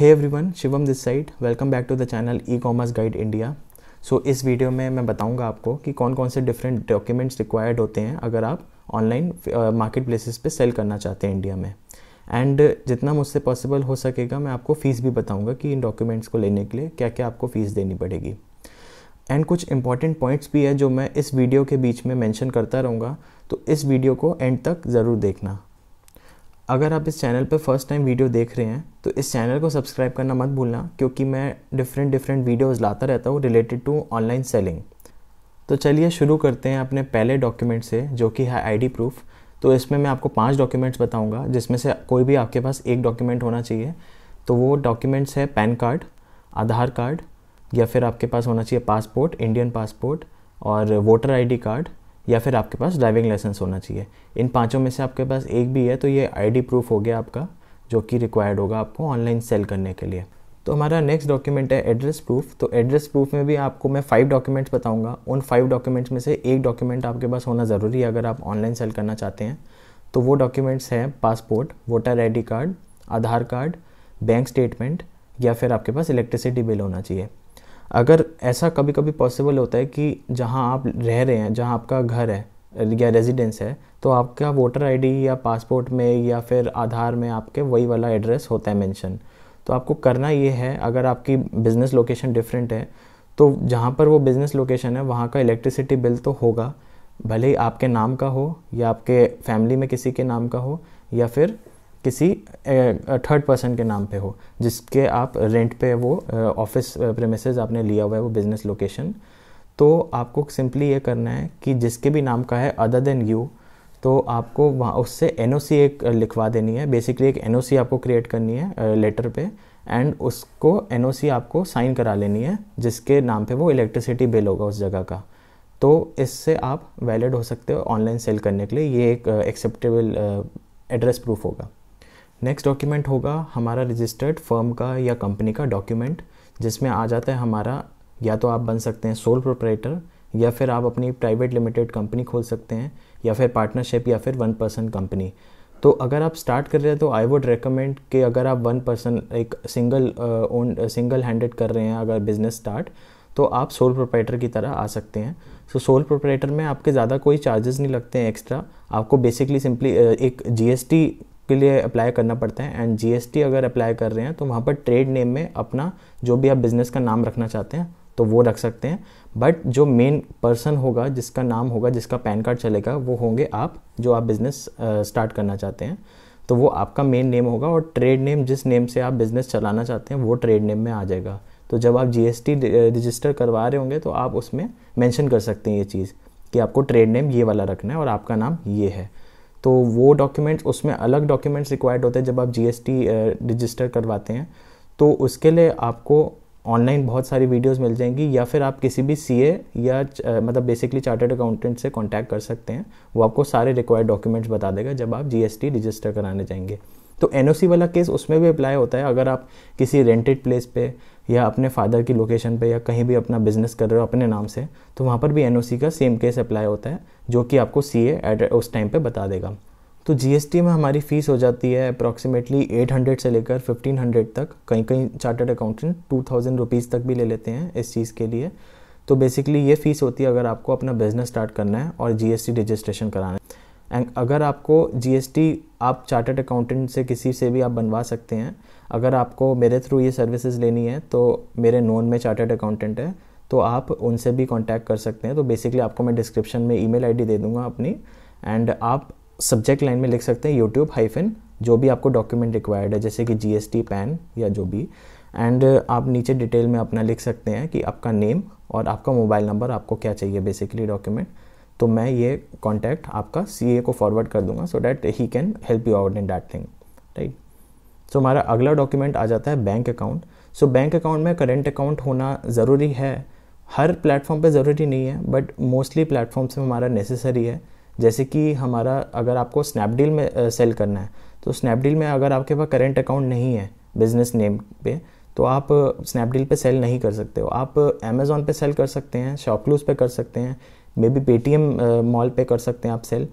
every everyone Shivam this side welcome back to the channel e commerce guide India so इस video में मैं बताऊंगा आपको कि कौन कौन से डिफरेंट डॉक्यूमेंट्स रिक्वायर्ड होते हैं अगर आप ऑनलाइन मार्केट प्लेसेस पे सेल करना चाहते हैं इंडिया में एंड जितना मुझसे पॉसिबल हो सकेगा मैं आपको फ़ीस भी बताऊंगा कि इन डॉक्यूमेंट्स को लेने के लिए क्या क्या आपको फ़ीस देनी पड़ेगी एंड कुछ इंपॉर्टेंट पॉइंट्स भी है जो मैं इस वीडियो के बीच में मेंशन करता रहूँगा तो इस वीडियो को एंड तक ज़रूर देखना अगर आप इस चैनल पर फर्स्ट टाइम वीडियो देख रहे हैं तो इस चैनल को सब्सक्राइब करना मत भूलना क्योंकि मैं डिफरेंट डिफरेंट वीडियोज़ लाता रहता हूँ रिलेटेड टू ऑनलाइन सेलिंग तो चलिए शुरू करते हैं अपने पहले डॉक्यूमेंट से जो कि है आईडी प्रूफ तो इसमें मैं आपको पांच डॉक्यूमेंट्स बताऊंगा जिसमें से कोई भी आपके पास एक डॉक्यूमेंट होना चाहिए तो वो डॉक्यूमेंट्स है पैन कार्ड आधार कार्ड या फिर आपके पास होना चाहिए पासपोर्ट इंडियन पासपोर्ट और वोटर आईडी कार्ड या फिर आपके पास ड्राइविंग लाइसेंस होना चाहिए इन पाँचों में से आपके पास एक भी है तो ये आईडी प्रूफ हो गया आपका जो कि रिक्वायर्ड होगा आपको ऑनलाइन सेल करने के लिए तो हमारा नेक्स्ट डॉक्यूमेंट है एड्रेस प्रूफ तो एड्रेस प्रूफ में भी आपको मैं फाइव डॉक्यूमेंट्स बताऊंगा उन फाइव डॉक्यूमेंट्स में से एक डॉक्यूमेंट आपके पास होना ज़रूरी है अगर आप ऑनलाइन सेल करना चाहते हैं तो वो डॉक्यूमेंट्स हैं passport voter I card Aadhaar card bank statement या फिर आपके पास इलेक्ट्रिसिटी बिल होना चाहिए अगर ऐसा कभी कभी पॉसिबल होता है कि जहाँ आप रह रहे हैं जहाँ आपका घर है या रेजिडेंस है तो आपका वोटर आईडी या पासपोर्ट में या फिर आधार में आपके वही वाला एड्रेस होता है मेंशन तो आपको करना ये है अगर आपकी बिज़नेस लोकेशन डिफरेंट है तो जहाँ पर वो बिज़नेस लोकेशन है वहाँ का इलेक्ट्रिसिटी बिल तो होगा भले ही आपके नाम का हो या आपके फैमिली में किसी के नाम का हो या फिर किसी थर्ड पर्सन के नाम पे हो जिसके आप रेंट पे वो ऑफिस प्रेमिस आपने लिया हुआ है वो बिज़नेस लोकेशन तो आपको सिंपली ये करना है कि जिसके भी नाम का है अदर देन यू तो आपको वहाँ उससे एन एक लिखवा देनी है बेसिकली एक एन आपको क्रिएट करनी है लेटर पे एंड उसको एन आपको साइन करा लेनी है जिसके नाम पे वो इलेक्ट्रिसिटी बिल होगा उस जगह का तो इससे आप वैलिड हो सकते हो ऑनलाइन सेल करने के लिए ये एक एक्सेप्टेबल एड्रेस प्रूफ होगा नेक्स्ट डॉक्यूमेंट होगा हमारा रजिस्टर्ड फर्म का या कंपनी का डॉक्यूमेंट जिसमें आ जाता है हमारा या तो आप बन सकते हैं सोल प्रोपरेटर या फिर आप अपनी प्राइवेट लिमिटेड कंपनी खोल सकते हैं या फिर पार्टनरशिप या फिर वन पर्सन कंपनी तो अगर आप स्टार्ट कर रहे हैं तो आई वुड रेकमेंड कि अगर आप वन पर्सन एक सिंगल ओन सिंगल हैंडेड कर रहे हैं अगर बिज़नेस स्टार्ट तो आप सोल प्रोपरेटर की तरह आ सकते हैं सो सोल प्रोपरेटर में आपके ज़्यादा कोई चार्जेस नहीं लगते हैं एक्स्ट्रा आपको बेसिकली सिंपली uh, एक जीएसटी के लिए अप्लाई करना पड़ता है एंड जीएसटी अगर अप्लाई कर रहे हैं तो वहाँ पर ट्रेड नेम में अपना जो भी आप बिज़नेस का नाम रखना चाहते हैं तो वो रख सकते हैं बट जो मेन पर्सन होगा जिसका नाम होगा जिसका पैन कार्ड चलेगा वो होंगे आप जो आप बिज़नेस स्टार्ट करना चाहते हैं तो वो आपका मेन नेम होगा और ट्रेड नेम जिस नेम से आप बिज़नेस चलाना चाहते हैं वो ट्रेड नेम में आ जाएगा तो जब आप जीएसटी रजिस्टर करवा रहे होंगे तो आप उसमें मेंशन कर सकते हैं ये चीज़ कि आपको ट्रेड नेम ये वाला रखना है और आपका नाम ये है तो वो डॉक्यूमेंट्स उसमें अलग डॉक्यूमेंट्स रिक्वायर्ड होते हैं जब आप जीएसटी रजिस्टर करवाते हैं तो उसके लिए आपको ऑनलाइन बहुत सारी वीडियोस मिल जाएंगी या फिर आप किसी भी सीए या मतलब बेसिकली चार्टर्ड अकाउंटेंट से कांटेक्ट कर सकते हैं वो आपको सारे रिक्वायर्ड डॉक्यूमेंट्स बता देगा जब आप जीएसटी रजिस्टर कराने जाएंगे तो एन वाला केस उसमें भी अप्लाई होता है अगर आप किसी रेंटेड प्लेस पे या अपने फादर की लोकेशन पे या कहीं भी अपना बिजनेस कर रहे हो अपने नाम से तो वहाँ पर भी एन का सेम केस अप्लाई होता है जो कि आपको सी एट उस टाइम पर बता देगा तो जी में हमारी फ़ीस हो जाती है अप्रॉक्सीमेटली 800 से लेकर 1500 तक कहीं कहीं चार्टर्ड अकाउंटेंट 2000 थाउजेंड तक भी ले लेते हैं इस चीज़ के लिए तो बेसिकली ये फ़ीस होती है अगर आपको अपना बिज़नेस स्टार्ट करना है और जीएसटी रजिस्ट्रेशन कराना है एंड अगर आपको जी आप चार्टर्ड अकाउंटेंट से किसी से भी आप बनवा सकते हैं अगर आपको मेरे थ्रू ये सर्विसेज लेनी है तो मेरे नोन में चार्टर्ड अकाउंटेंट है तो आप उनसे भी कांटेक्ट कर सकते हैं तो बेसिकली आपको मैं डिस्क्रिप्शन में ईमेल आईडी दे दूंगा अपनी एंड आप सब्जेक्ट लाइन में लिख सकते हैं यूट्यूब हाइफन जो भी आपको डॉक्यूमेंट रिक्वायर्ड है जैसे कि जी पैन या जो भी एंड आप नीचे डिटेल में अपना लिख सकते हैं कि आपका नेम और आपका मोबाइल नंबर आपको क्या चाहिए बेसिकली डॉक्यूमेंट तो मैं ये कॉन्टैक्ट आपका सी को फॉरवर्ड कर दूंगा so that he can help you out in that thing right so हमारा अगला डॉक्यूमेंट आ जाता है bank account so bank account में करेंट अकाउंट होना ज़रूरी है हर प्लेटफॉर्म पे ज़रूरी नहीं है बट मोस्टली प्लेटफॉर्म्स में हमारा नेसेसरी है जैसे कि हमारा अगर आपको स्नैपडील में सेल uh, करना है तो स्नैपडील में अगर आपके पास करेंट अकाउंट नहीं है बिजनेस नेम पे तो आप स्नैपडील पे सेल नहीं कर सकते हो आप अमेज़ोन पे सेल कर सकते हैं शॉपक्लूज पे कर सकते हैं मे बी पेटीएम मॉल पे कर सकते हैं आप सेल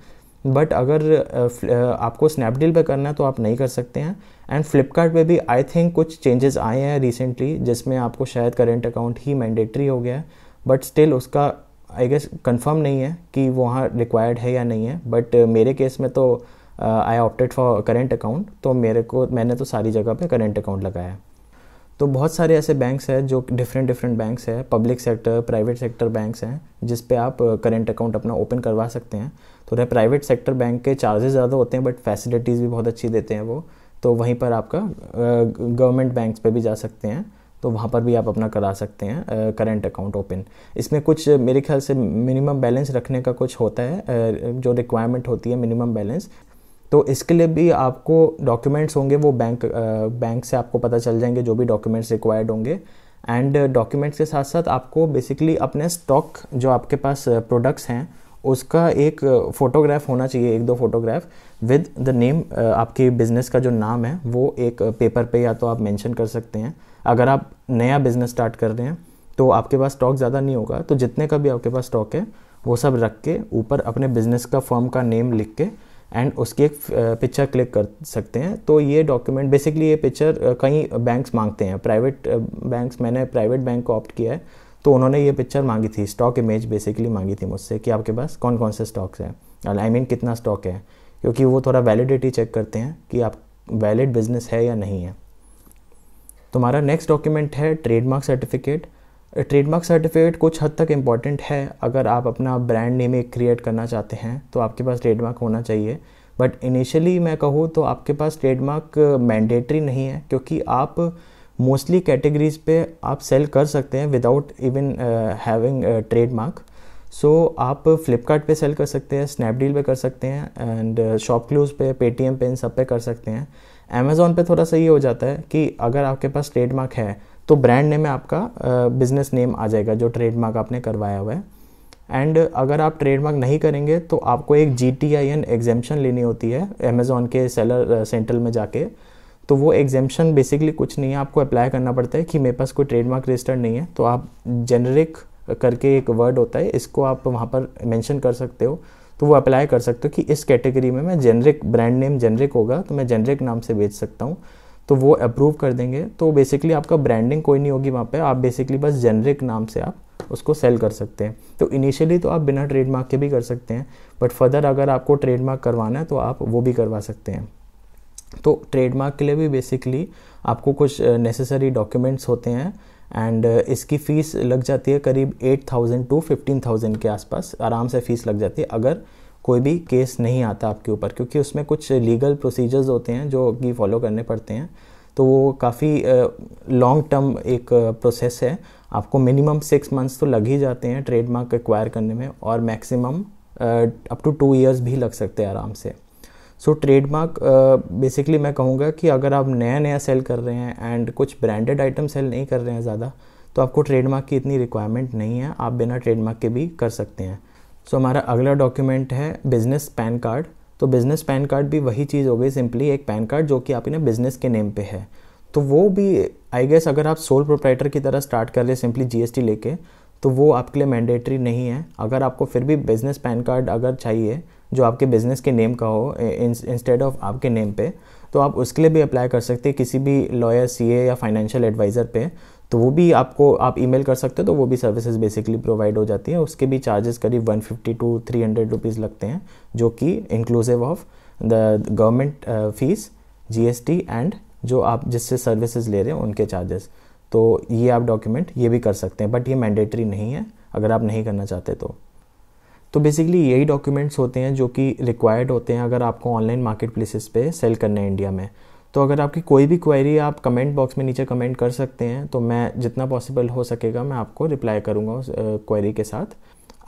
बट अगर uh, uh, आपको स्नैपडील पे करना है तो आप नहीं कर सकते हैं एंड फ्लिपकार्ट भी आई थिंक कुछ चेंजेस आए हैं रिसेंटली जिसमें आपको शायद करेंट अकाउंट ही मैंडेटरी हो गया है बट स्टिल उसका आई गेस कंफर्म नहीं है कि वहाँ रिक्वायर्ड है या नहीं है बट uh, मेरे केस में तो I opted for current account तो मेरे को मैंने तो सारी जगह पे करेंट अकाउंट लगाया है तो बहुत सारे ऐसे बैंक्स हैं जो डिफरेंट डिफरेंट बैंक्स हैं public sector private sector banks हैं जिस पे आप करेंट uh, अकाउंट अपना ओपन करवा सकते हैं तो रहे प्राइवेट सेक्टर बैंक के चार्जेस ज़्यादा होते हैं बट फैसिलिटीज़ भी बहुत अच्छी देते हैं वो तो वहीं पर आपका गवर्नमेंट uh, बैंक्स पे भी जा सकते हैं तो वहाँ पर भी आप अपना करा सकते हैं करेंट अकाउंट ओपन इसमें कुछ मेरे ख्याल से मिनिमम बैलेंस रखने का कुछ होता है uh, जो रिक्वायरमेंट होती है मिनिमम बैलेंस तो इसके लिए भी आपको डॉक्यूमेंट्स होंगे वो बैंक बैंक से आपको पता चल जाएंगे जो भी डॉक्यूमेंट्स रिक्वायर्ड होंगे एंड डॉक्यूमेंट्स के साथ साथ आपको बेसिकली अपने स्टॉक जो आपके पास प्रोडक्ट्स हैं उसका एक फ़ोटोग्राफ होना चाहिए एक दो फोटोग्राफ विद द नेम आपके बिज़नेस का जो नाम है वो एक पेपर पे या तो आप मेंशन कर सकते हैं अगर आप नया बिज़नेस स्टार्ट कर रहे हैं तो आपके पास स्टॉक ज़्यादा नहीं होगा तो जितने का भी आपके पास स्टॉक है वो सब रख के ऊपर अपने बिज़नेस का फर्म का नेम लिख के एंड उसकी एक पिक्चर क्लिक कर सकते हैं तो ये डॉक्यूमेंट बेसिकली ये पिक्चर कई बैंक्स मांगते हैं प्राइवेट बैंक्स मैंने प्राइवेट बैंक को ऑप्ट किया है तो उन्होंने ये पिक्चर मांगी थी स्टॉक इमेज बेसिकली मांगी थी मुझसे कि आपके पास कौन कौन से स्टॉक्स हैं आई मीन कितना स्टॉक है क्योंकि वो थोड़ा वैलिडिटी चेक करते हैं कि आप वैलिड बिजनेस है या नहीं है तुम्हारा नेक्स्ट डॉक्यूमेंट है ट्रेडमार्क सर्टिफिकेट ट्रेडमार्क सर्टिफिकेट कुछ हद तक इम्पॉर्टेंट है अगर आप अपना ब्रांड नेम एक क्रिएट करना चाहते हैं तो आपके पास ट्रेडमार्क होना चाहिए बट इनिशियली मैं कहूँ तो आपके पास ट्रेडमार्क मैंडेटरी नहीं है क्योंकि आप मोस्टली कैटेगरीज पे आप सेल कर सकते हैं without even having trademark so आप फ्लिपकार्ट पे सेल कर सकते हैं स्नैपडील पे कर सकते हैं एंड शॉप क्लूज पे पेटीएम पे इन सब पे कर सकते हैं अमेज़ोन पे थोड़ा सा ये हो जाता है कि अगर आपके पास ट्रेडमार्क है तो ब्रांड नेम आपका बिजनेस नेम आ जाएगा जो ट्रेडमार्क आपने करवाया हुआ है एंड अगर आप ट्रेडमार्क नहीं करेंगे तो आपको एक जी टी आई एन एग्जेम्पन लेनी होती है अमेज़ोन के सेलर सेंट्रल में जाके तो वो एग्जेम्पन बेसिकली कुछ नहीं है आपको अप्लाई करना पड़ता है कि मेरे पास कोई ट्रेडमार्क रजिस्टर्ड नहीं है तो आप जेनरिक करके एक वर्ड होता है इसको आप वहाँ पर मेंशन कर सकते हो तो वो अप्लाई कर सकते हो कि इस कैटेगरी में मैं जेनरिक ब्रांड नेम जेनरिक होगा तो मैं जेनरिक नाम से बेच सकता हूँ तो वो अप्रूव कर देंगे तो बेसिकली आपका ब्रांडिंग कोई नहीं होगी वहाँ पे आप बेसिकली बस जेनरिक नाम से आप उसको सेल कर सकते हैं तो इनिशियली तो आप बिना ट्रेडमार्क के भी कर सकते हैं बट फर्दर अगर आपको ट्रेडमार्क करवाना है तो आप वो भी करवा सकते हैं तो ट्रेडमार्क के लिए भी बेसिकली आपको कुछ नेसेसरी डॉक्यूमेंट्स होते हैं एंड इसकी फ़ीस लग जाती है करीब eight thousand to fifteen thousand के आसपास आराम से फ़ीस लग जाती है अगर कोई भी केस नहीं आता आपके ऊपर क्योंकि उसमें कुछ लीगल प्रोसीजर्स होते हैं जो कि फॉलो करने पड़ते हैं तो वो काफ़ी लॉन्ग टर्म एक प्रोसेस है आपको मिनिमम सिक्स मंथ्स तो लग ही जाते हैं ट्रेडमार्क एक्वायर करने में और maximum up to two years भी लग सकते हैं आराम से सो so, ट्रेडमार्क बेसिकली मैं कहूँगा कि अगर आप नया नया सेल कर रहे हैं एंड कुछ ब्रांडेड आइटम सेल नहीं कर रहे हैं ज़्यादा तो आपको ट्रेडमार्क की इतनी रिक्वायरमेंट नहीं है आप बिना ट्रेडमार्क के भी कर सकते हैं सो हमारा अगला डॉक्यूमेंट है बिजनेस पैन कार्ड तो बिजनेस पैन कार्ड भी वही चीज़ हो गई सिंपली एक पैन कार्ड जो कि आपके ना बिजनेस के नेम पे है तो वो भी आई गेस अगर आप सोल प्रोप्राइटर की तरह स्टार्ट कर ले सिंपली जीएसटी लेके तो वो आपके लिए मैंडेटरी नहीं है अगर आपको फिर भी बिजनेस पैन कार्ड अगर चाहिए जो आपके बिजनेस के नेम का हो इंस्टेड ऑफ आपके नेम पे तो आप उसके लिए भी अप्लाई कर सकते हैं किसी भी लॉयर सीए या फाइनेंशियल एडवाइज़र पे तो वो भी आपको आप ई कर सकते हो तो वो भी सर्विसेज बेसिकली प्रोवाइड हो जाती है उसके भी चार्जेस करीब 150 टू हंड्रेड रुपीज़ लगते हैं जो कि inclusive of the government fees GST and जो आप जिससे सर्विसेज ले रहे हैं उनके चार्जेस तो ये आप डॉक्यूमेंट ये भी कर सकते हैं बट ये मैंडेटरी नहीं है अगर आप नहीं करना चाहते तो तो बेसिकली यही डॉक्यूमेंट्स होते हैं जो कि रिक्वायर्ड होते हैं अगर आपको ऑनलाइन मार्केट प्लेसेस पे सेल करना है इंडिया में तो अगर आपकी कोई भी क्वेरी आप कमेंट बॉक्स में नीचे कमेंट कर सकते हैं तो मैं जितना पॉसिबल हो सकेगा मैं आपको रिप्लाई करूँगा उस क्वेरी के साथ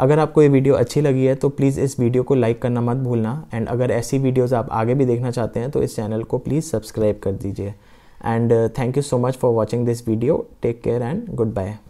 अगर आपको ये वीडियो अच्छी लगी है तो प्लीज़ इस वीडियो को लाइक करना मत भूलना एंड अगर ऐसी वीडियोस आप आगे भी देखना चाहते हैं तो इस चैनल को प्लीज़ सब्सक्राइब कर दीजिए and thank you so much for watching this video take care and good bye